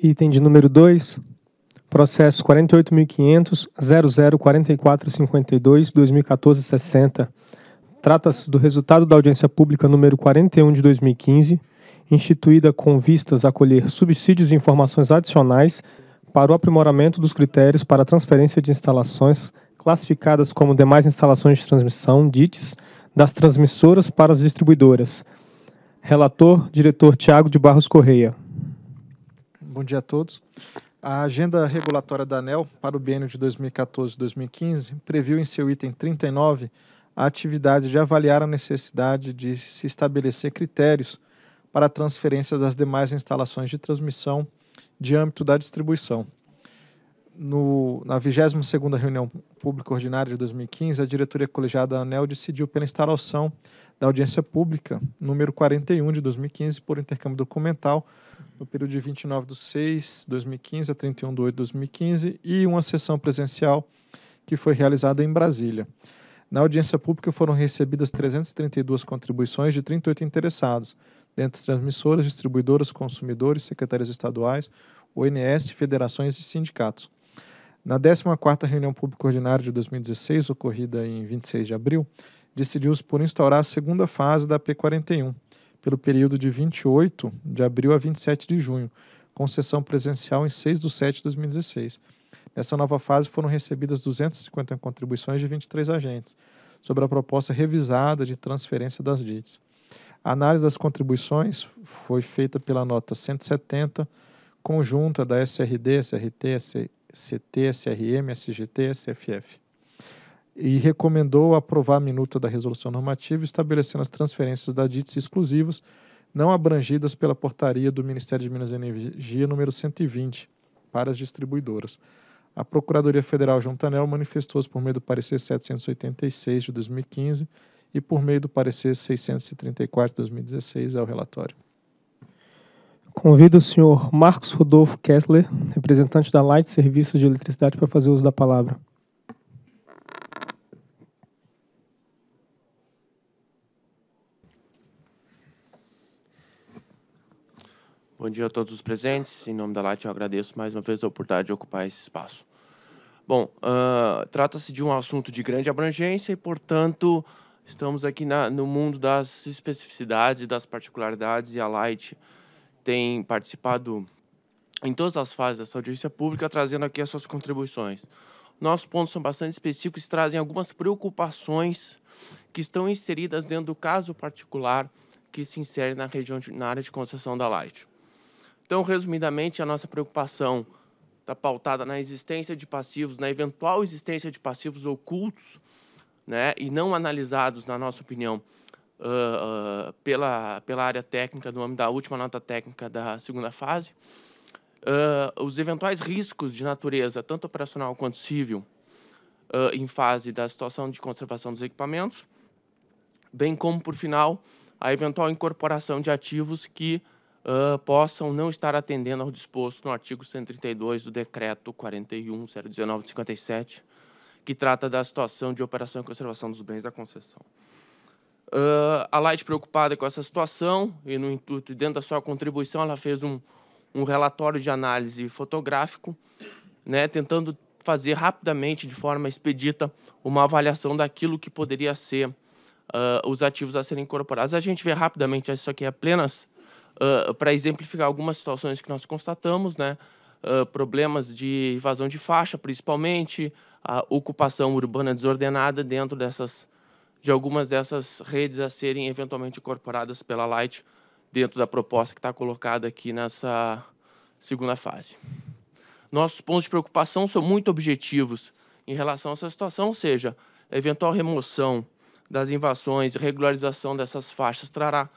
Item de número 2, processo 48.500.004452-2014-60. Trata-se do resultado da audiência pública número 41 de 2015, instituída com vistas a colher subsídios e informações adicionais para o aprimoramento dos critérios para transferência de instalações classificadas como demais instalações de transmissão, DITs, das transmissoras para as distribuidoras. Relator, diretor Tiago de Barros Correia. Bom dia a todos. A agenda regulatória da ANEL para o biênio de 2014-2015 previu em seu item 39 a atividade de avaliar a necessidade de se estabelecer critérios para a transferência das demais instalações de transmissão de âmbito da distribuição. No, na 22ª reunião pública ordinária de 2015, a diretoria colegiada da ANEL decidiu pela instalação da audiência pública, número 41 de 2015, por intercâmbio documental, no período de 29 de 6 de 2015 a 31 de 8 de 2015, e uma sessão presencial que foi realizada em Brasília. Na audiência pública foram recebidas 332 contribuições de 38 interessados, dentre transmissoras, distribuidoras, consumidores, secretárias estaduais, ONS, federações e sindicatos. Na 14ª reunião pública ordinária de 2016, ocorrida em 26 de abril, decidiu-se por instaurar a segunda fase da P41, pelo período de 28 de abril a 27 de junho, com sessão presencial em 6 de 7 de 2016. Nessa nova fase foram recebidas 250 contribuições de 23 agentes, sobre a proposta revisada de transferência das DITs. A análise das contribuições foi feita pela nota 170, conjunta da SRD, SRT, SCT, SRM, SGT e SFF e recomendou aprovar a minuta da resolução normativa estabelecendo as transferências da DITS exclusivas não abrangidas pela portaria do Ministério de Minas e Energia número 120 para as distribuidoras. A Procuradoria Federal Juntanel manifestou-se por meio do parecer 786 de 2015 e por meio do parecer 634 de 2016 ao é relatório. Convido o senhor Marcos Rodolfo Kessler, representante da Light Serviços de Eletricidade, para fazer uso da palavra. Bom dia a todos os presentes. Em nome da Light, eu agradeço mais uma vez a oportunidade de ocupar esse espaço. Bom, uh, trata-se de um assunto de grande abrangência e, portanto, estamos aqui na, no mundo das especificidades e das particularidades e a Light tem participado em todas as fases dessa audiência pública, trazendo aqui as suas contribuições. Nossos pontos são bastante específicos e trazem algumas preocupações que estão inseridas dentro do caso particular que se insere na, região de, na área de concessão da Light. Então, resumidamente, a nossa preocupação está pautada na existência de passivos, na eventual existência de passivos ocultos, né, e não analisados, na nossa opinião, uh, uh, pela, pela área técnica, no âmbito da última nota técnica da segunda fase. Uh, os eventuais riscos de natureza, tanto operacional quanto civil, em fase da situação de conservação dos equipamentos, bem como, por final, a eventual incorporação de ativos que uh, possam não estar atendendo ao disposto no artigo 132 do Decreto 41.019 de 57, que trata da situação de operação e conservação dos bens da concessão. Uh, a Light, preocupada com essa situação, e no intuito, dentro da sua contribuição, ela fez um, um relatório de análise fotográfico, né, tentando fazer rapidamente, de forma expedita, uma avaliação daquilo que poderia ser uh, os ativos a serem incorporados. A gente vê rapidamente, isso aqui é apenas ah, para exemplificar algumas situações que nós constatamos, né? Uh, problemas de invasão de faixa, principalmente, a ocupação urbana desordenada dentro dessas, de algumas dessas redes a serem eventualmente incorporadas pela Light dentro da proposta que está colocada aqui nessa segunda fase. Nossos pontos de preocupação são muito objetivos em relação a essa situação, ou seja, a eventual remoção das invasões e regularização dessas faixas trará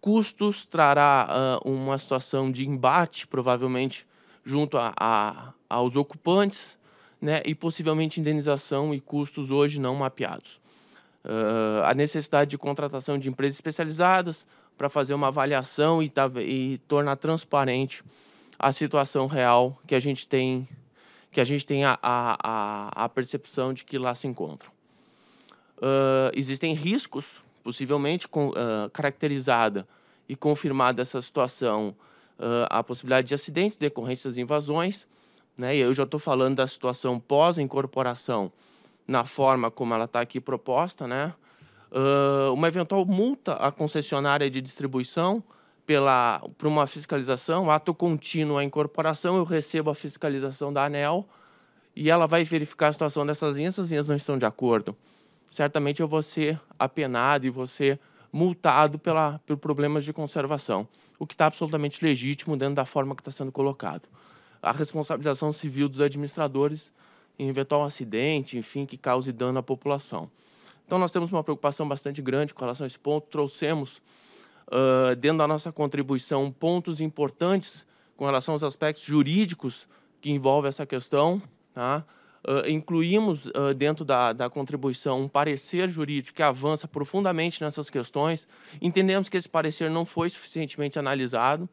custos, trará uh, uma situação de embate, provavelmente, junto a, a, aos ocupantes, né, e possivelmente indenização e custos hoje não mapeados. Uh, a necessidade de contratação de empresas especializadas para fazer uma avaliação e, tá, e, tornar transparente a situação real que a gente tem, que a gente tem a, a, a percepção de que lá se encontram. Uh, existem riscos possivelmente com, uh, caracterizada e confirmada essa situação, uh, a possibilidade de acidentes decorrentes das invasões, né? E eu já estou falando da situação pós-incorporação na forma como ela está aqui proposta, né? Uh, uma eventual multa à concessionária de distribuição pela para uma fiscalização, ato contínuo à incorporação, eu recebo a fiscalização da ANEL e ela vai verificar a situação dessas linhas, essas linhas não estão de acordo certamente eu vou ser apenado e vou ser multado pela, por problemas de conservação, o que está absolutamente legítimo dentro da forma que está sendo colocado. A responsabilização civil dos administradores em eventual acidente, enfim, que cause dano à população. Então, nós temos uma preocupação bastante grande com relação a esse ponto. Trouxemos, uh, dentro da nossa contribuição, pontos importantes com relação aos aspectos jurídicos que envolvem essa questão. Tá? Uh, incluímos uh, dentro da, da contribuição um parecer jurídico que avança profundamente nessas questões. Entendemos que esse parecer não foi suficientemente analisado,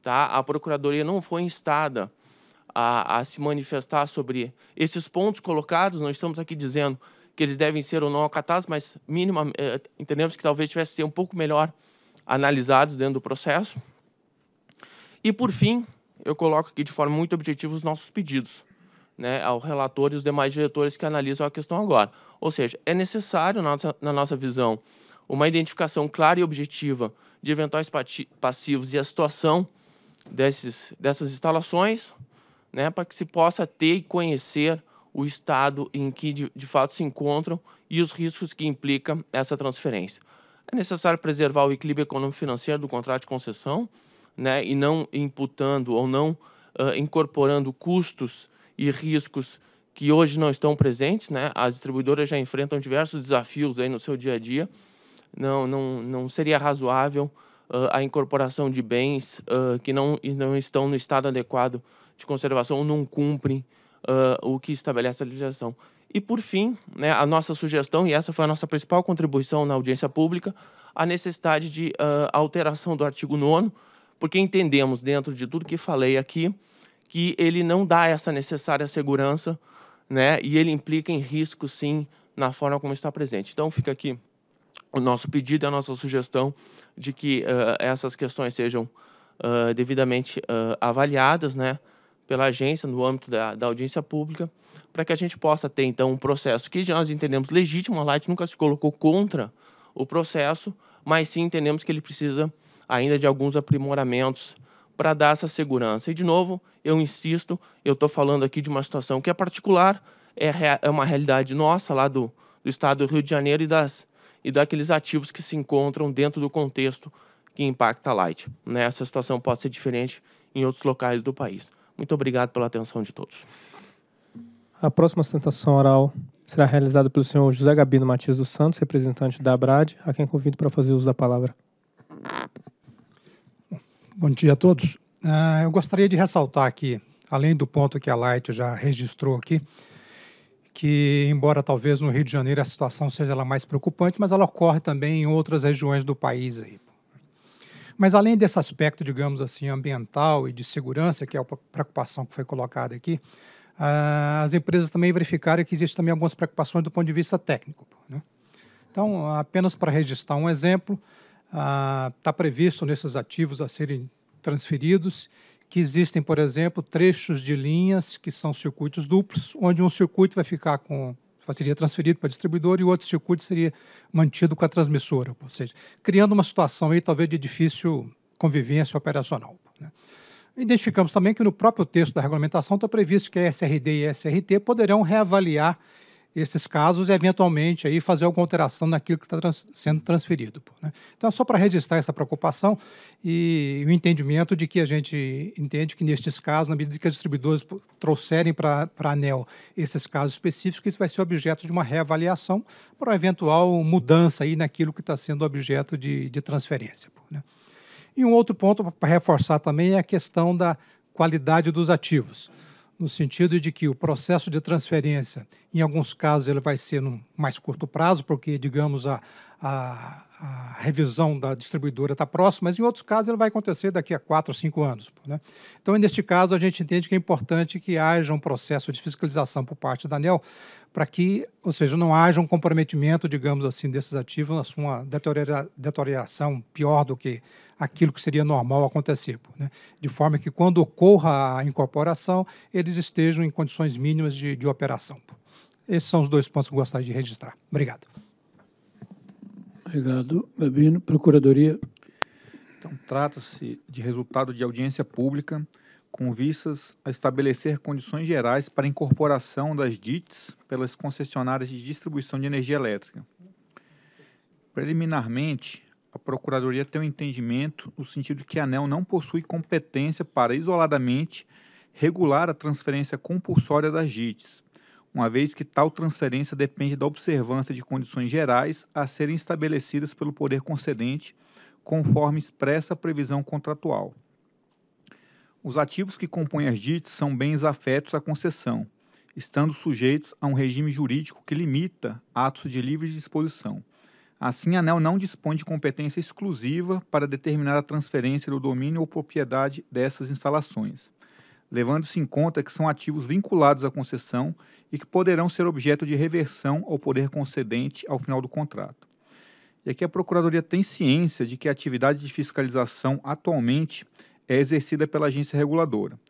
tá? a Procuradoria não foi instada a, a se manifestar sobre esses pontos colocados, não estamos aqui dizendo que eles devem ser ou não acatados, mas mínima, eh, entendemos que talvez tivesse ser um pouco melhor analisados dentro do processo. E, por fim, eu coloco aqui de forma muito objetiva os nossos pedidos né, ao relator e os demais diretores que analisam a questão agora. Ou seja, é necessário, na nossa, na nossa visão, uma identificação clara e objetiva de eventuais passivos e a situação desses, dessas instalações, né, para que se possa ter e conhecer o estado em que de, de fato se encontram e os riscos que implica essa transferência. É necessário preservar o equilíbrio econômico-financeiro do contrato de concessão, né, e não imputando ou não uh, incorporando custos e riscos que hoje não estão presentes, né? As distribuidoras já enfrentam diversos desafios aí no seu dia a dia. Não, não, não seria razoável uh, a incorporação de bens uh, que não, não estão no estado adequado de conservação ou não cumprem uh, o que estabelece a legislação. E por fim, né, a nossa sugestão, e essa foi a nossa principal contribuição na audiência pública, a necessidade de alteração do artigo 9 porque entendemos, dentro de tudo que falei aqui, que ele não dá essa necessária segurança, né? E ele implica em risco, sim, na forma como está presente. Então, fica aqui o nosso pedido, a nossa sugestão de que uh, essas questões sejam uh, devidamente uh, avaliadas, né? Pela agência, no âmbito da, da audiência pública, para que a gente possa ter, então, um processo que nós entendemos legítimo, a Light nunca se colocou contra o processo, mas sim entendemos que ele precisa ainda de alguns aprimoramentos para dar essa segurança. E, de novo, eu insisto, eu estou falando aqui de uma situação que é particular, é, é uma realidade nossa lá do, do estado do Rio de Janeiro e, das, e daqueles ativos que se encontram dentro do contexto que impacta a Light. nessa né? Essa situação pode ser diferente em outros locais do país. Muito obrigado pela atenção de todos. A próxima sustentação oral será realizada pelo senhor José Gabino Matias dos Santos, representante da ABRAD, a quem convido para fazer uso da palavra. Bom dia a todos. Uh, eu gostaria de ressaltar aqui, além do ponto que a Light já registrou aqui, que embora talvez no Rio de Janeiro a situação seja ela mais preocupante, mas ela ocorre também em outras regiões do país aí. Mas além desse aspecto, digamos assim, ambiental e de segurança, que é a preocupação que foi colocada aqui, uh, as empresas também verificaram que existem também algumas preocupações do ponto de vista técnico. Né? Então, apenas para registrar um exemplo, está ah, tá previsto nesses ativos a serem transferidos que existem, por exemplo, trechos de linhas que são circuitos duplos, onde um circuito vai ficar com seria transferido para distribuidor e o outro circuito seria mantido com a transmissora, ou seja, criando uma situação aí talvez de difícil convivência operacional. Né? Identificamos também que no próprio texto da regulamentação está previsto que a SRD e a SRT poderão reavaliar esses casos e, eventualmente, aí, fazer alguma alteração naquilo que está trans, sendo transferido. né? Então, só para registrar essa preocupação e o entendimento de que a gente entende que, nestes casos, na medida que os distribuidores trouxerem para a ANEL esses casos específicos, isso vai ser objeto de uma reavaliação para uma eventual mudança aí naquilo que está sendo objeto de, de transferência. né? E um outro ponto para reforçar também é a questão da qualidade dos ativos no sentido de que o processo de transferência, em alguns casos, ele vai ser no mais curto prazo, porque, digamos, a, a, a revisão da distribuidora está próxima, mas em outros casos ela vai acontecer daqui a quatro, cinco anos. Né? Então, neste caso, a gente entende que é importante que haja um processo de fiscalização por parte da ANEL, para que, ou seja, não haja um comprometimento, digamos assim, desses ativos, na sua deterioração pior do que aquilo que seria normal acontecer. Né? De forma que, quando ocorra a incorporação, eles estejam em condições mínimas de, de operação. Esses são os dois pontos que eu gostaria de registrar. Obrigado. Obrigado, Gabino. Procuradoria. Então, trata-se de resultado de audiência pública com vistas a estabelecer condições gerais para incorporação das DITs pelas concessionárias de distribuição de energia elétrica. Preliminarmente, a Procuradoria tem um entendimento no sentido de que a ANEL não possui competência para, isoladamente, regular a transferência compulsória das DITs, uma vez que tal transferência depende da observância de condições gerais a serem estabelecidas pelo poder concedente, conforme expressa a previsão contratual. Os ativos que compõem as ditas são bens afetos à concessão, estando sujeitos a um regime jurídico que limita atos de livre disposição. Assim, a ANEL não dispõe de competência exclusiva para determinar a transferência do domínio ou propriedade dessas instalações levando-se em conta que são ativos vinculados à concessão e que poderão ser objeto de reversão ao poder concedente ao final do contrato. E aqui a Procuradoria tem ciência de que a atividade de fiscalização atualmente é exercida pela agência reguladora.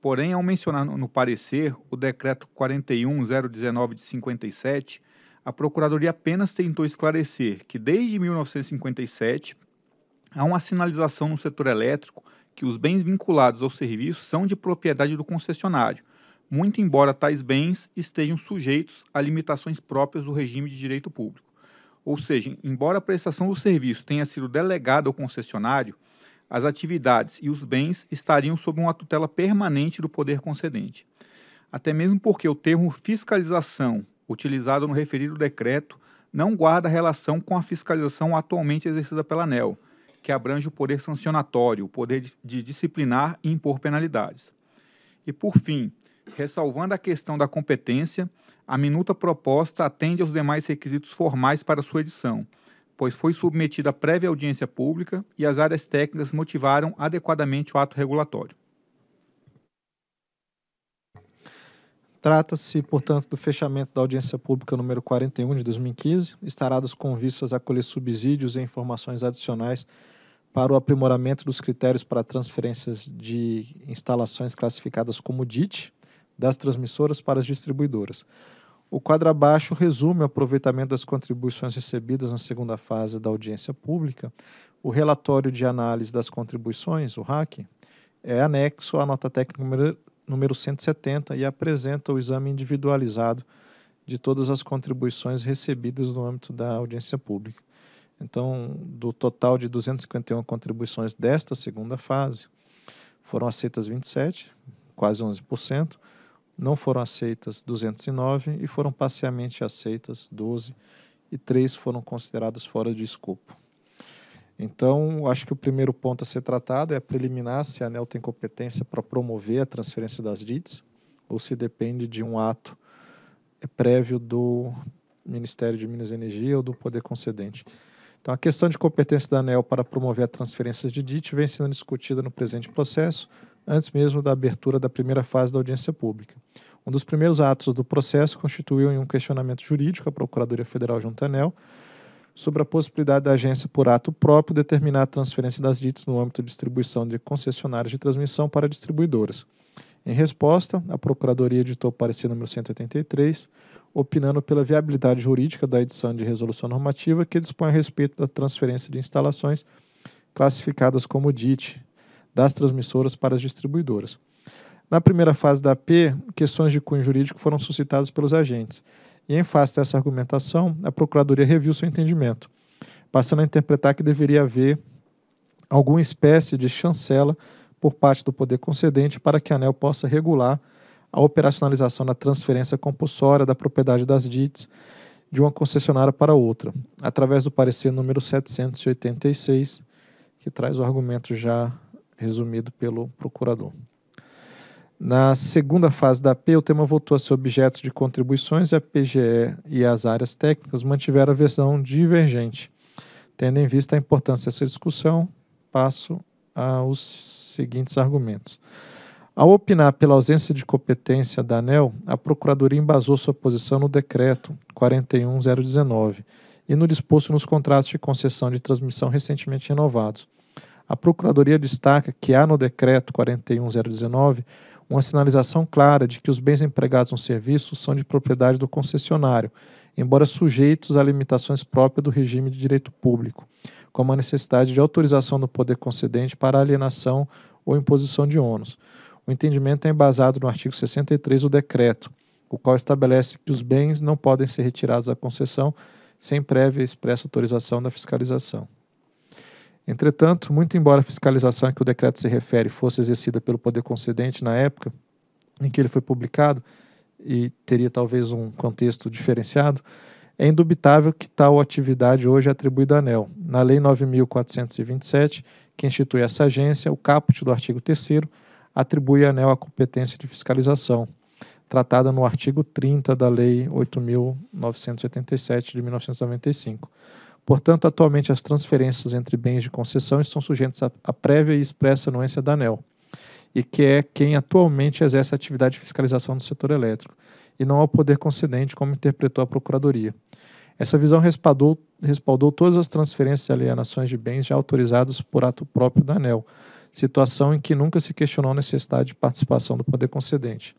Porém, ao mencionar no parecer o decreto 41019 de 57, a Procuradoria apenas tentou esclarecer que desde 1957 há uma sinalização no setor elétrico que os bens vinculados ao serviço são de propriedade do concessionário, muito embora tais bens estejam sujeitos a limitações próprias do regime de direito público. Ou seja, embora a prestação do serviço tenha sido delegada ao concessionário, as atividades e os bens estariam sob uma tutela permanente do poder concedente. Até mesmo porque o termo fiscalização, utilizado no referido decreto, não guarda relação com a fiscalização atualmente exercida pela ANEL que abrange o poder sancionatório, o poder de disciplinar e impor penalidades. E, por fim, ressalvando a questão da competência, a minuta proposta atende aos demais requisitos formais para sua edição, pois foi submetida à prévia audiência pública e as áreas técnicas motivaram adequadamente o ato regulatório. Trata-se, portanto, do fechamento da audiência pública número 41 de 2015, estaradas com vistas a colher subsídios e informações adicionais para o aprimoramento dos critérios para transferências de instalações classificadas como DIT das transmissoras para as distribuidoras. O quadro abaixo resume o aproveitamento das contribuições recebidas na segunda fase da audiência pública. O relatório de análise das contribuições, o RAC, é anexo à nota técnica número, número 170 e apresenta o exame individualizado de todas as contribuições recebidas no âmbito da audiência pública. Então, do total de 251 contribuições desta segunda fase, foram aceitas 27, quase 11%, não foram aceitas 209 e foram parcialmente aceitas 12 e três foram consideradas fora de escopo. Então, acho que o primeiro ponto a ser tratado é preliminar se a ANEL tem competência para promover a transferência das DITs ou se depende de um ato é prévio do Ministério de Minas e Energia ou do poder concedente. Então, a questão de competência da ANEL para promover a transferência de DIT vem sendo discutida no presente processo, antes mesmo da abertura da primeira fase da audiência pública. Um dos primeiros atos do processo constituiu em um questionamento jurídico à Procuradoria Federal junto à ANEL, sobre a possibilidade da agência, por ato próprio, determinar a transferência das DITs no âmbito de distribuição de concessionárias de transmissão para distribuidoras. Em resposta, a Procuradoria editou parecer número 183, opinando pela viabilidade jurídica da edição de resolução normativa que dispõe a respeito da transferência de instalações classificadas como DIT das transmissoras para as distribuidoras. Na primeira fase da AP, questões de cunho jurídico foram suscitadas pelos agentes e em face dessa argumentação, a Procuradoria reviu seu entendimento, passando a interpretar que deveria haver alguma espécie de chancela por parte do poder concedente para que a ANEL possa regular a operacionalização da transferência compulsória da propriedade das DITs de uma concessionária para outra, através do parecer número 786, que traz o argumento já resumido pelo procurador. Na segunda fase da AP, o tema voltou a ser objeto de contribuições e a PGE e as áreas técnicas mantiveram a versão divergente. Tendo em vista a importância dessa discussão, passo aos seguintes argumentos. Ao opinar pela ausência de competência da ANEL, a Procuradoria embasou sua posição no Decreto 41019 e no disposto nos contratos de concessão de transmissão recentemente renovados. A Procuradoria destaca que há no Decreto 41019 uma sinalização clara de que os bens empregados no serviço são de propriedade do concessionário, embora sujeitos a limitações próprias do regime de direito público, como a necessidade de autorização do poder concedente para alienação ou imposição de ônus. O entendimento é embasado no artigo 63 do decreto, o qual estabelece que os bens não podem ser retirados da concessão sem prévia e expressa autorização da fiscalização. Entretanto, muito embora a fiscalização a que o decreto se refere fosse exercida pelo poder concedente na época em que ele foi publicado e teria talvez um contexto diferenciado, é indubitável que tal atividade hoje é atribuída à ANEL. Na Lei 9.427, que institui essa agência, o caput do artigo 3 atribui à ANEL a competência de fiscalização, tratada no artigo 30 da Lei 8.987 de 1995. Portanto, atualmente as transferências entre bens de concessão estão sujeitas à prévia e expressa anuência da ANEL, e que é quem atualmente exerce a atividade de fiscalização do setor elétrico, e não ao poder concedente, como interpretou a Procuradoria. Essa visão respaldou, respaldou todas as transferências e alienações de bens já autorizadas por ato próprio da ANEL, situação em que nunca se questionou a necessidade de participação do poder concedente.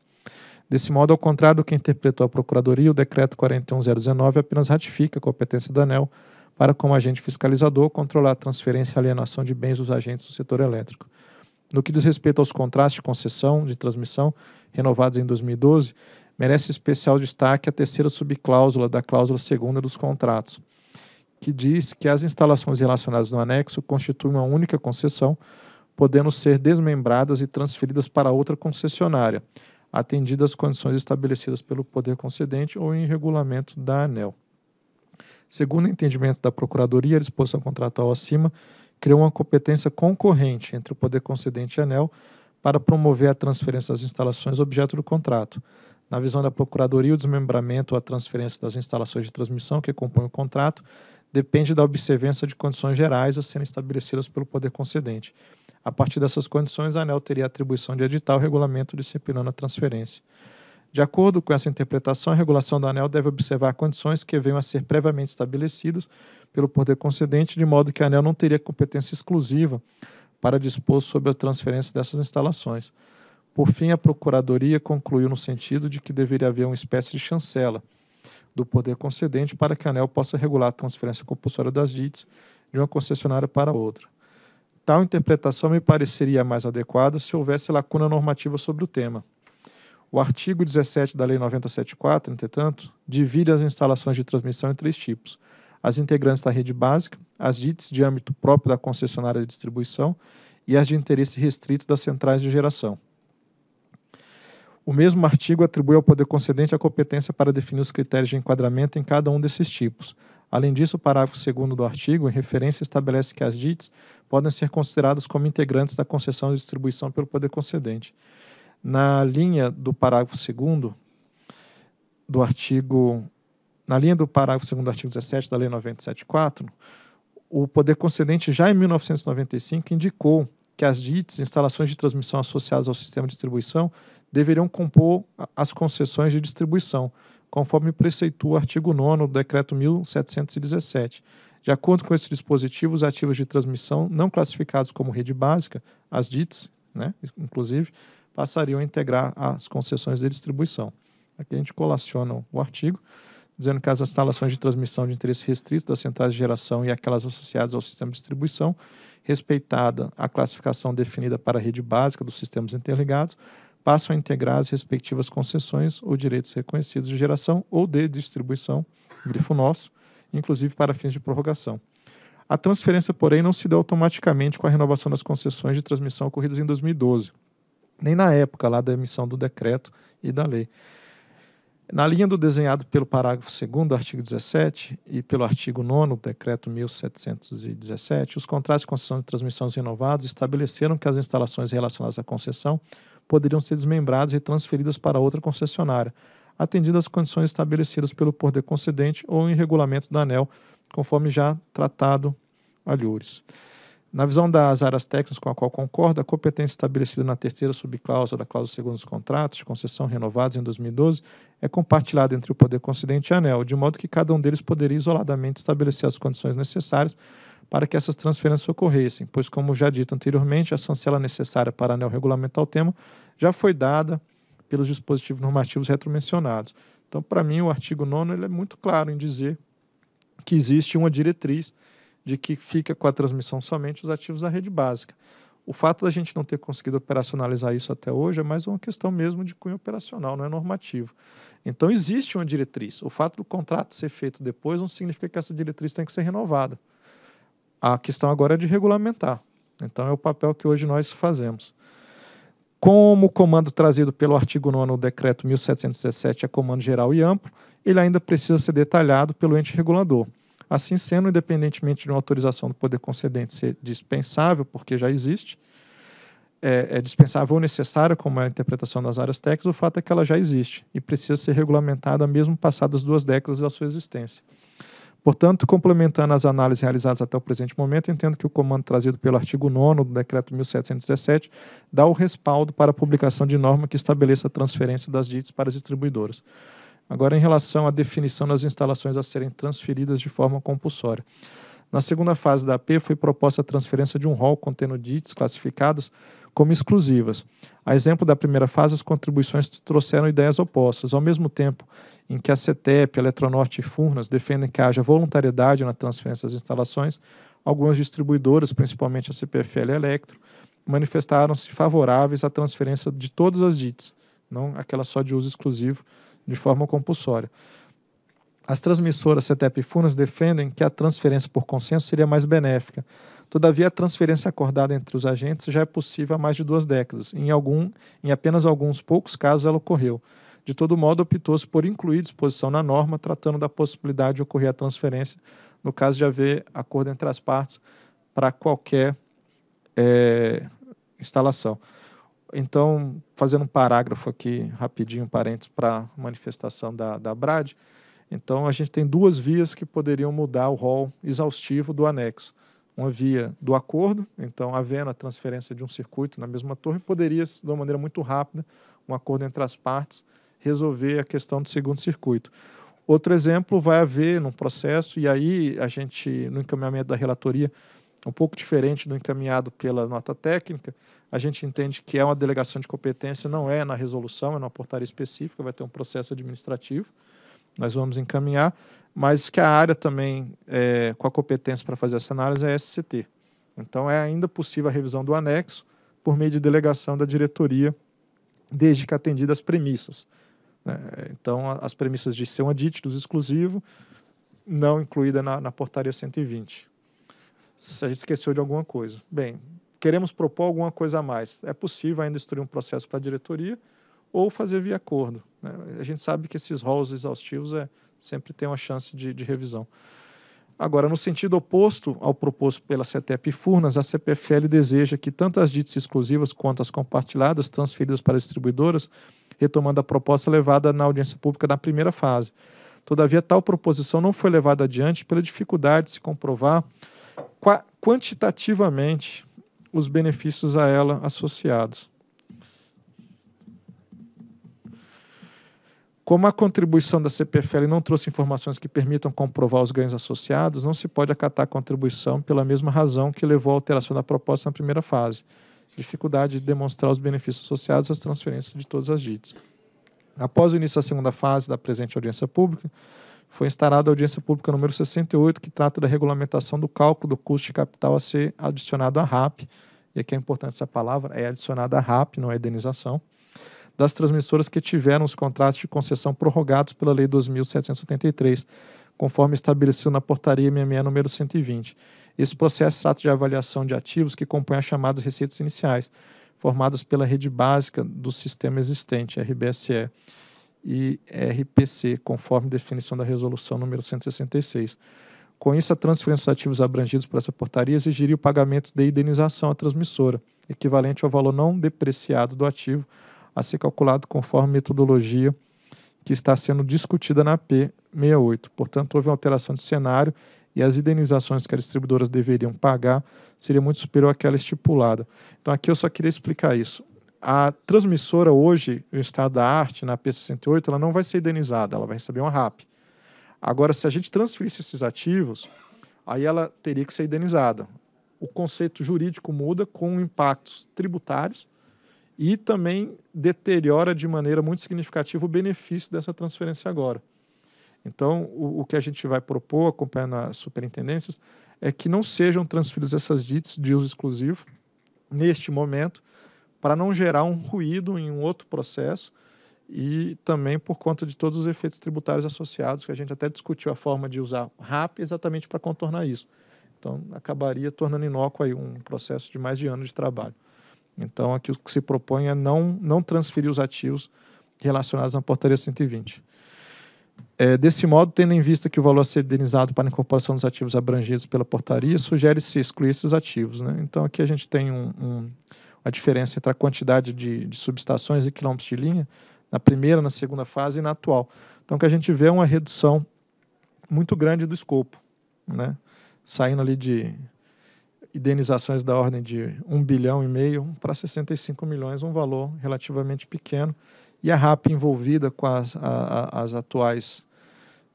Desse modo, ao contrário do que interpretou a Procuradoria, o Decreto 41019 apenas ratifica a competência da ANEL para, como agente fiscalizador, controlar a transferência e alienação de bens dos agentes do setor elétrico. No que diz respeito aos contratos de concessão de transmissão, renovados em 2012, merece especial destaque a terceira subcláusula da cláusula segunda dos contratos, que diz que as instalações relacionadas no anexo constituem uma única concessão, podendo ser desmembradas e transferidas para outra concessionária, atendidas as condições estabelecidas pelo poder concedente ou em regulamento da ANEL. Segundo o entendimento da Procuradoria, a disposição contratual acima criou uma competência concorrente entre o poder concedente e a ANEL para promover a transferência das instalações objeto do contrato. Na visão da Procuradoria, o desmembramento ou a transferência das instalações de transmissão que compõem o contrato depende da observância de condições gerais a serem estabelecidas pelo poder concedente. A partir dessas condições, a ANEL teria a atribuição de editar o regulamento disciplinando a transferência. De acordo com essa interpretação, a regulação do anel deve observar condições que venham a ser previamente estabelecidas pelo poder concedente, de modo que a anel não teria competência exclusiva para dispor sobre a transferência dessas instalações. Por fim, a Procuradoria concluiu no sentido de que deveria haver uma espécie de chancela do poder concedente para que a ANEL possa regular a transferência compulsória das ditas de uma concessionária para outra. Tal interpretação me pareceria mais adequada se houvesse lacuna normativa sobre o tema. O artigo 17 da Lei 974, entretanto, divide as instalações de transmissão em três tipos: as integrantes da rede básica, as DITs de âmbito próprio da concessionária de distribuição e as de interesse restrito das centrais de geração. O mesmo artigo atribui ao poder concedente a competência para definir os critérios de enquadramento em cada um desses tipos. Além disso, o parágrafo 2 do artigo, em referência, estabelece que as DITs podem ser consideradas como integrantes da concessão de distribuição pelo poder concedente na linha do parágrafo 2 do artigo na linha do parágrafo 2 do artigo 17 da Lei 974, o Poder Concedente já em 1995 indicou que as DITs, instalações de transmissão associadas ao sistema de distribuição, deveriam compor as concessões de distribuição, conforme preceitua o artigo 9 do Decreto 1717. De acordo com esse dispositivo, os ativos de transmissão não classificados como rede básica, as DITs, né, inclusive, passariam a integrar as concessões de distribuição. Aqui a gente colaciona o artigo, dizendo que as instalações de transmissão de interesse restrito das centrais de geração e aquelas associadas ao sistema de distribuição, respeitada a classificação definida para a rede básica dos sistemas interligados, passam a integrar as respectivas concessões ou direitos reconhecidos de geração ou de distribuição, grifo nosso, inclusive para fins de prorrogação. A transferência, porém, não se deu automaticamente com a renovação das concessões de transmissão ocorridas em 2012 nem na época lá da emissão do decreto e da lei. Na linha do desenhado pelo parágrafo 2 do artigo 17 e pelo artigo 9 do decreto 1717, os contratos de concessão de transmissões renovados estabeleceram que as instalações relacionadas à concessão poderiam ser desmembradas e transferidas para outra concessionária, atendidas às condições estabelecidas pelo poder concedente ou em regulamento da ANEL, conforme já tratado alhures. Na visão das áreas técnicas com a qual concordo, a competência estabelecida na terceira subcláusula da cláusula segundo dos contratos de concessão renovados em 2012 é compartilhada entre o poder concedente e a ANEL, de modo que cada um deles poderia isoladamente estabelecer as condições necessárias para que essas transferências ocorressem, pois, como já dito anteriormente, a chancela necessária para a ANEL regulamentar o tema já foi dada pelos dispositivos normativos retromencionados. Então, para mim, o artigo 9 ele é muito claro em dizer que existe uma diretriz de que fica com a transmissão somente os ativos da rede básica. O fato da gente não ter conseguido operacionalizar isso até hoje é mais uma questão mesmo de cunho operacional, não é normativo. Então existe uma diretriz. O fato do contrato ser feito depois não significa que essa diretriz tem que ser renovada. A questão agora é de regulamentar. Então é o papel que hoje nós fazemos. Como o comando trazido pelo artigo 9 do decreto 1717 é comando geral e amplo, ele ainda precisa ser detalhado pelo ente regulador. Assim sendo, independentemente de uma autorização do poder concedente ser dispensável, porque já existe, é, é dispensável ou necessária, como é a interpretação das áreas técnicas, o fato é que ela já existe e precisa ser regulamentada mesmo passadas duas décadas da sua existência. Portanto, complementando as análises realizadas até o presente momento, entendo que o comando trazido pelo artigo 9 do Decreto 1717 dá o respaldo para a publicação de norma que estabeleça a transferência das dívidas para as distribuidoras. Agora, em relação à definição das instalações a serem transferidas de forma compulsória. Na segunda fase da AP, foi proposta a transferência de um rol contendo DITs classificadas como exclusivas. A exemplo da primeira fase, as contribuições trouxeram ideias opostas. Ao mesmo tempo em que a CETEP, Eletronorte e Furnas defendem que haja voluntariedade na transferência das instalações, algumas distribuidoras, principalmente a CPFL e a Electro, manifestaram-se favoráveis à transferência de todas as DITs, não aquela só de uso exclusivo, de forma compulsória. As transmissoras CETEP e FUNAS defendem que a transferência por consenso seria mais benéfica. Todavia, a transferência acordada entre os agentes já é possível há mais de duas décadas. Em, algum, em apenas alguns poucos casos ela ocorreu. De todo modo, optou-se por incluir disposição na norma, tratando da possibilidade de ocorrer a transferência, no caso de haver acordo entre as partes para qualquer é, instalação. Então, fazendo um parágrafo aqui, rapidinho, parênteses, para a manifestação da, da BRAD, então a gente tem duas vias que poderiam mudar o rol exaustivo do anexo. Uma via do acordo, então havendo a transferência de um circuito na mesma torre, poderia, de uma maneira muito rápida, um acordo entre as partes, resolver a questão do segundo circuito. Outro exemplo vai haver num processo, e aí a gente, no encaminhamento da relatoria, um pouco diferente do encaminhado pela nota técnica, a gente entende que é uma delegação de competência, não é na resolução, é na portaria específica, vai ter um processo administrativo, nós vamos encaminhar, mas que a área também, é, com a competência para fazer essa análise, é a SCT. Então, é ainda possível a revisão do anexo por meio de delegação da diretoria, desde que atendidas as premissas. Né? Então, as premissas de ser um adítidos exclusivo, não incluída na, na portaria 120 se a gente esqueceu de alguma coisa. Bem, queremos propor alguma coisa a mais. É possível ainda instruir um processo para a diretoria ou fazer via acordo. Né? A gente sabe que esses roles exaustivos é, sempre tem uma chance de, de revisão. Agora, no sentido oposto ao proposto pela CETEP e Furnas, a CPFL deseja que tanto as ditas exclusivas quanto as compartilhadas transferidas para distribuidoras, retomando a proposta levada na audiência pública na primeira fase. Todavia, tal proposição não foi levada adiante pela dificuldade de se comprovar quantitativamente os benefícios a ela associados. Como a contribuição da CPFL não trouxe informações que permitam comprovar os ganhos associados, não se pode acatar a contribuição pela mesma razão que levou à alteração da proposta na primeira fase, dificuldade de demonstrar os benefícios associados às transferências de todas as dívidas. Após o início da segunda fase da presente audiência pública, foi instaurada a audiência pública número 68, que trata da regulamentação do cálculo do custo de capital a ser adicionado à RAP. E aqui é importante essa palavra, é adicionada à RAP, não é indenização. Das transmissoras que tiveram os contratos de concessão prorrogados pela Lei 2783, conforme estabelecido na portaria MMA número 120. Esse processo trata de avaliação de ativos que compõem as chamadas receitas iniciais, formadas pela rede básica do sistema existente, RBSE e RPC, conforme definição da resolução número 166. Com isso, a transferência dos ativos abrangidos por essa portaria exigiria o pagamento de indenização à transmissora, equivalente ao valor não depreciado do ativo, a ser calculado conforme a metodologia que está sendo discutida na P68. Portanto, houve uma alteração de cenário e as indenizações que as distribuidoras deveriam pagar seria muito superior àquela estipulada. Então, aqui eu só queria explicar isso. A transmissora hoje, o estado da arte, na P68, ela não vai ser indenizada, ela vai receber uma RAP. Agora, se a gente transferisse esses ativos, aí ela teria que ser indenizada. O conceito jurídico muda com impactos tributários e também deteriora de maneira muito significativa o benefício dessa transferência agora. Então, o, o que a gente vai propor, acompanhando as superintendências, é que não sejam transferidas essas DITs de uso exclusivo neste momento, para não gerar um ruído em um outro processo e também por conta de todos os efeitos tributários associados, que a gente até discutiu a forma de usar RAP exatamente para contornar isso. Então, acabaria tornando inócuo aí um processo de mais de ano de trabalho. Então, aqui o que se propõe é não, não transferir os ativos relacionados à portaria 120. É, desse modo, tendo em vista que o valor a ser indenizado para a incorporação dos ativos abrangidos pela portaria, sugere-se excluir esses ativos. Né? Então, aqui a gente tem um, um, a diferença entre a quantidade de, de subestações e quilômetros de linha na primeira, na segunda fase e na atual. Então, o que a gente vê é uma redução muito grande do escopo, né? saindo ali de indenizações da ordem de 1 bilhão e meio para 65 milhões, um valor relativamente pequeno. E a RAP envolvida com as, a, as atuais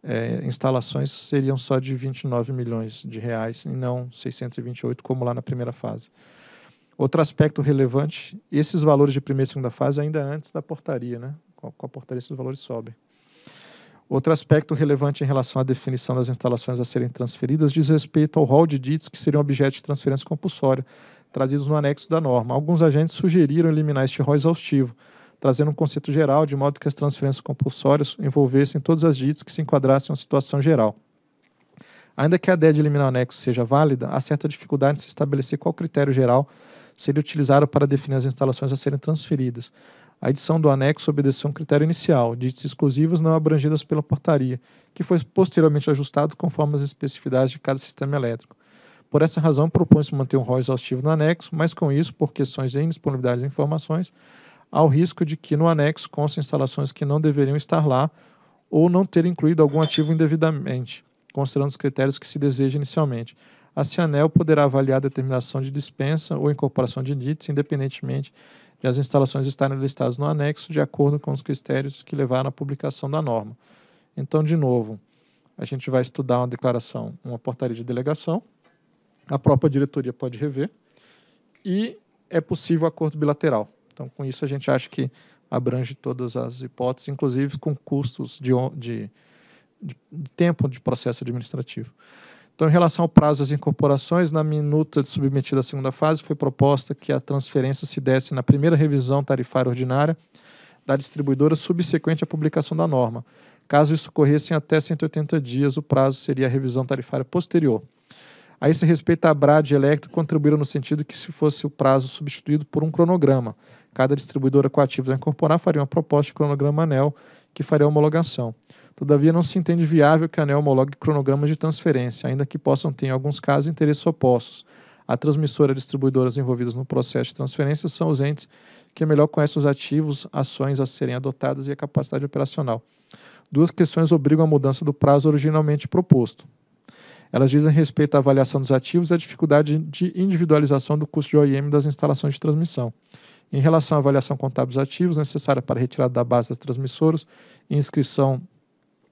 é, instalações seriam só de 29 milhões de reais e não 628 como lá na primeira fase. Outro aspecto relevante, esses valores de primeira e segunda fase ainda antes da portaria, né? Com a portaria esses valores sobem. Outro aspecto relevante em relação à definição das instalações a serem transferidas diz respeito ao rol de DITs que seriam objeto de transferência compulsória, trazidos no anexo da norma. Alguns agentes sugeriram eliminar este rol exaustivo, trazendo um conceito geral, de modo que as transferências compulsórias envolvessem todas as DITs que se enquadrassem na situação geral. Ainda que a ideia de eliminar o anexo seja válida, há certa dificuldade em se estabelecer qual critério geral seria utilizado para definir as instalações a serem transferidas. A edição do anexo obedeceu um critério inicial, de exclusivas não abrangidas pela portaria, que foi posteriormente ajustado conforme as especificidades de cada sistema elétrico. Por essa razão, propõe-se manter um rol exaustivo no anexo, mas com isso, por questões de indisponibilidade de informações, há o risco de que no anexo constem instalações que não deveriam estar lá ou não ter incluído algum ativo indevidamente, considerando os critérios que se deseja inicialmente a Cianel poderá avaliar a determinação de dispensa ou incorporação de DITs, independentemente de as instalações estarem listadas no anexo, de acordo com os critérios que levaram à publicação da norma. Então, de novo, a gente vai estudar uma declaração, uma portaria de delegação, a própria diretoria pode rever, e é possível acordo bilateral. Então, com isso, a gente acha que abrange todas as hipóteses, inclusive com custos de, de, de tempo de processo administrativo. Então, em relação ao prazo das incorporações, na minuta submetida à segunda fase, foi proposta que a transferência se desse na primeira revisão tarifária ordinária da distribuidora subsequente à publicação da norma. Caso isso ocorresse em até 180 dias, o prazo seria a revisão tarifária posterior. A esse respeito, a Brad e Electro contribuíram no sentido que, se fosse o prazo substituído por um cronograma, cada distribuidora com ativos a incorporar faria uma proposta de cronograma ANEL que faria a homologação. Todavia, não se entende viável que a ANEL homologue cronogramas de transferência, ainda que possam ter, em alguns casos, interesses opostos. A transmissora e distribuidoras envolvidas no processo de transferência são os entes que melhor conhecem os ativos, ações a serem adotadas e a capacidade operacional. Duas questões obrigam a mudança do prazo originalmente proposto. Elas dizem respeito à avaliação dos ativos e à dificuldade de individualização do custo de OIM das instalações de transmissão. Em relação à avaliação contábil dos ativos necessária para retirada da base das transmissoras e inscrição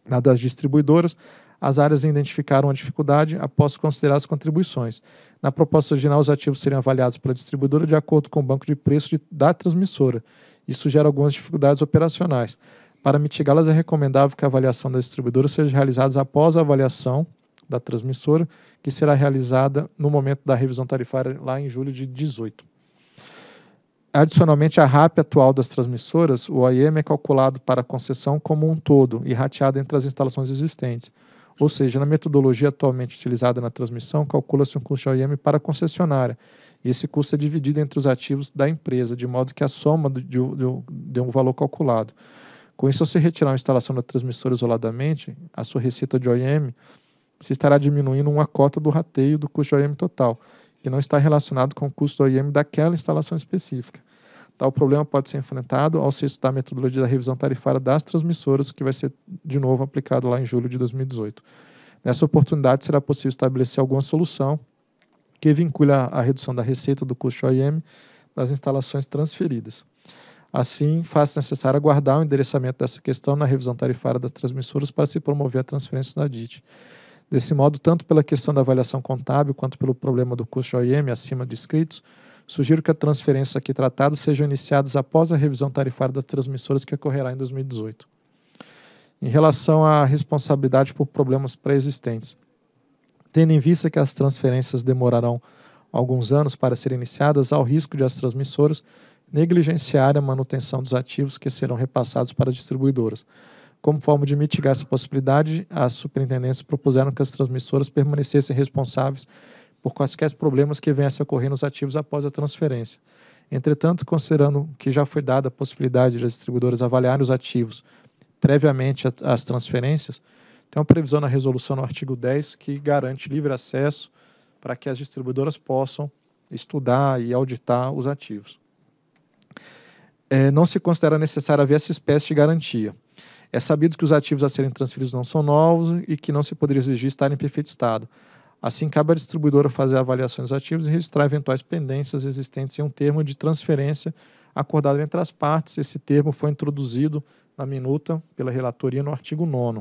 na das distribuidoras, as áreas identificaram a dificuldade após considerar as contribuições. Na proposta original, os ativos seriam avaliados pela distribuidora de acordo com o banco de preço de, da transmissora. Isso gera algumas dificuldades operacionais. Para mitigá-las, é recomendável que a avaliação da distribuidora seja realizada após a avaliação da transmissora, que será realizada no momento da revisão tarifária lá em julho de 2018. Adicionalmente, a RAP atual das transmissoras, o OIM, é calculado para a concessão como um todo e rateado entre as instalações existentes. Ou seja, na metodologia atualmente utilizada na transmissão, calcula-se um custo de OIM para a concessionária. E esse custo é dividido entre os ativos da empresa, de modo que a soma de, de um valor calculado. Com isso, ao se retirar a instalação da transmissora isoladamente, a sua receita de OIM se estará diminuindo uma cota do rateio do custo de OIM total, que não está relacionado com o custo do OIM daquela instalação específica. Tal problema pode ser enfrentado ao se estudar a metodologia da revisão tarifária das transmissoras, que vai ser de novo aplicado lá em julho de 2018. Nessa oportunidade, será possível estabelecer alguma solução que vincule a, a redução da receita do custo OIM das instalações transferidas. Assim, faz necessário aguardar o endereçamento dessa questão na revisão tarifária das transmissoras para se promover a transferência da DIT. Desse modo, tanto pela questão da avaliação contábil quanto pelo problema do custo OIM acima descritos, de Sugiro que as transferências aqui tratadas sejam iniciadas após a revisão tarifária das transmissoras que ocorrerá em 2018. Em relação à responsabilidade por problemas pré-existentes, tendo em vista que as transferências demorarão alguns anos para serem iniciadas, há o risco de as transmissoras negligenciarem a manutenção dos ativos que serão repassados para as distribuidoras. Como forma de mitigar essa possibilidade, as superintendências propuseram que as transmissoras permanecessem responsáveis por quaisquer problemas que venham a ocorrer nos ativos após a transferência. Entretanto, considerando que já foi dada a possibilidade de as distribuidoras avaliarem os ativos previamente às transferências, tem uma previsão na resolução no artigo 10 que garante livre acesso para que as distribuidoras possam estudar e auditar os ativos. É, não se considera necessário haver essa espécie de garantia. É sabido que os ativos a serem transferidos não são novos e que não se poderia exigir estar em perfeito estado. Assim, cabe à distribuidora fazer avaliações ativas e registrar eventuais pendências existentes em um termo de transferência acordado entre as partes. Esse termo foi introduzido na minuta pela relatoria no artigo 9.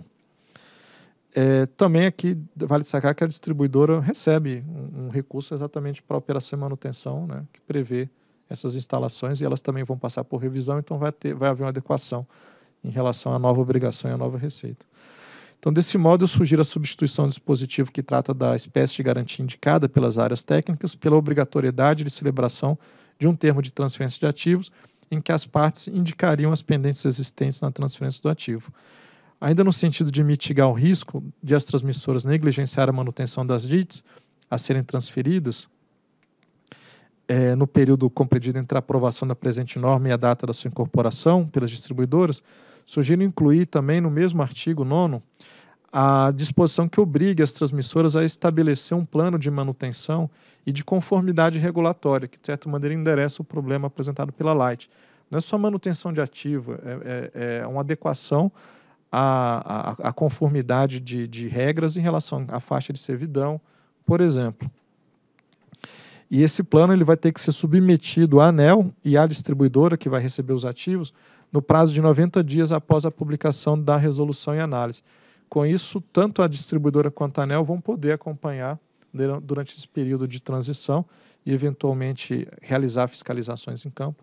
É, também aqui vale destacar que a distribuidora recebe um, um recurso exatamente para operação e manutenção, né, que prevê essas instalações e elas também vão passar por revisão, então vai, ter, vai haver uma adequação em relação à nova obrigação e à nova receita. Então, desse modo, eu sugiro a substituição do dispositivo que trata da espécie de garantia indicada pelas áreas técnicas pela obrigatoriedade de celebração de um termo de transferência de ativos em que as partes indicariam as pendências existentes na transferência do ativo. Ainda no sentido de mitigar o risco de as transmissoras negligenciar a manutenção das DITs a serem transferidas, é, no período compreendido entre a aprovação da presente norma e a data da sua incorporação pelas distribuidoras, Sugiro incluir também no mesmo artigo 9 a disposição que obrigue as transmissoras a estabelecer um plano de manutenção e de conformidade regulatória, que de certa maneira endereça o problema apresentado pela Light. Não é só manutenção de ativo, é, é, é uma adequação à, à, à conformidade de, de regras em relação à faixa de servidão, por exemplo. E esse plano ele vai ter que ser submetido à ANEL e à distribuidora que vai receber os ativos no prazo de 90 dias após a publicação da resolução e análise. Com isso, tanto a distribuidora quanto a ANEL vão poder acompanhar durante esse período de transição e, eventualmente, realizar fiscalizações em campo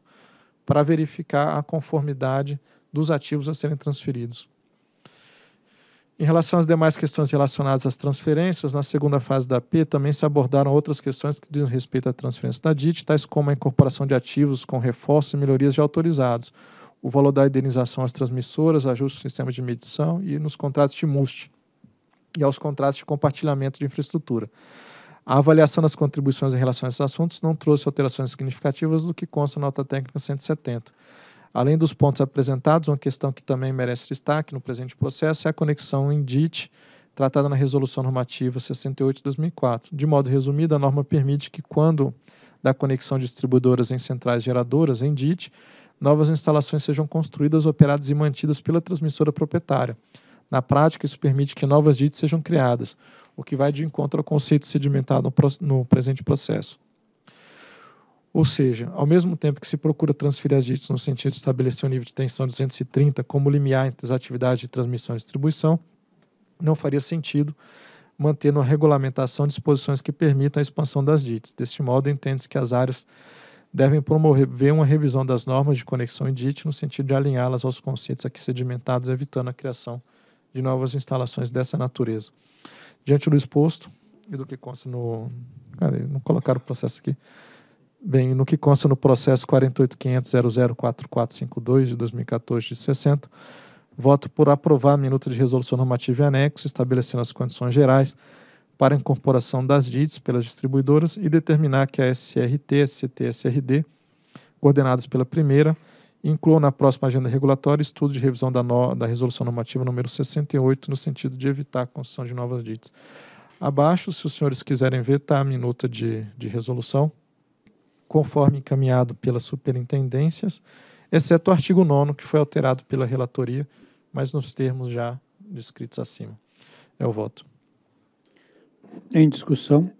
para verificar a conformidade dos ativos a serem transferidos. Em relação às demais questões relacionadas às transferências, na segunda fase da P também se abordaram outras questões que dizem respeito à transferência da DIT, tais como a incorporação de ativos com reforço e melhorias já autorizados, o valor da indenização às transmissoras, ajuste do sistema de medição e nos contratos de MUST e aos contratos de compartilhamento de infraestrutura. A avaliação das contribuições em relação a esses assuntos não trouxe alterações significativas do que consta na nota técnica 170. Além dos pontos apresentados, uma questão que também merece destaque no presente processo é a conexão em DIT, tratada na Resolução Normativa 68/2004. De modo resumido, a norma permite que quando da conexão de distribuidoras em centrais geradoras em DIT, novas instalações sejam construídas, operadas e mantidas pela transmissora proprietária. Na prática, isso permite que novas DITs sejam criadas, o que vai de encontro ao conceito sedimentado no presente processo. Ou seja, ao mesmo tempo que se procura transferir as DITs no sentido de estabelecer um nível de tensão de 230 como limiar entre as atividades de transmissão e distribuição, não faria sentido manter na regulamentação disposições que permitam a expansão das DITs. Deste modo, entende-se que as áreas devem promover uma revisão das normas de conexão e DIT no sentido de alinhá-las aos conceitos aqui sedimentados, evitando a criação de novas instalações dessa natureza. Diante do exposto e do que consta no... Cadê? Não colocaram o processo aqui. Bem, no que consta no processo 48.500.004452 de 2014 de 60, voto por aprovar a minuta de resolução normativa e anexo, estabelecendo as condições gerais para incorporação das DITs pelas distribuidoras e determinar que a SRT, SCT e SRD, coordenadas pela primeira, incluam na próxima agenda regulatória estudo de revisão da, no, da Resolução Normativa número 68, no sentido de evitar a construção de novas DITs. Abaixo, se os senhores quiserem ver, está a minuta de, de resolução, conforme encaminhado pelas superintendências, exceto o artigo 9 que foi alterado pela relatoria, mas nos termos já descritos acima. É o voto em discussão?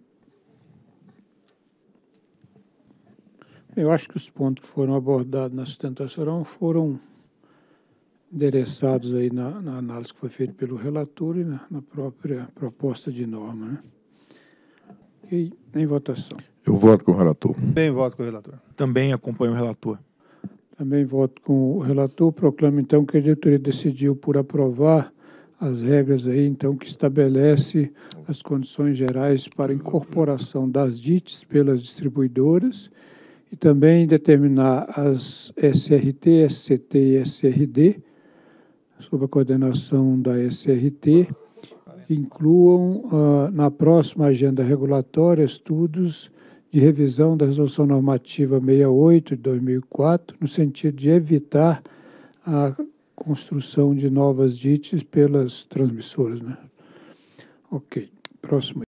Eu acho que os pontos que foram abordados na sustentação foram endereçados aí na, na, análise que foi feita pelo relator e na, na própria proposta de norma. Né? em votação. Eu voto com o relator. Também voto com o relator. Também acompanho o relator. Também voto com o relator. Proclamo, então, que a diretoria decidiu por aprovar as regras aí, então, que estabelece as condições gerais para incorporação das DITs pelas distribuidoras e também determinar as SRT, SCT e SRD, sob a coordenação da SRT, incluam uh, na próxima agenda regulatória estudos de revisão da Resolução Normativa 68 de 2004, no sentido de evitar a construção de novas dites pelas transmissoras. Né? Ok, próximo.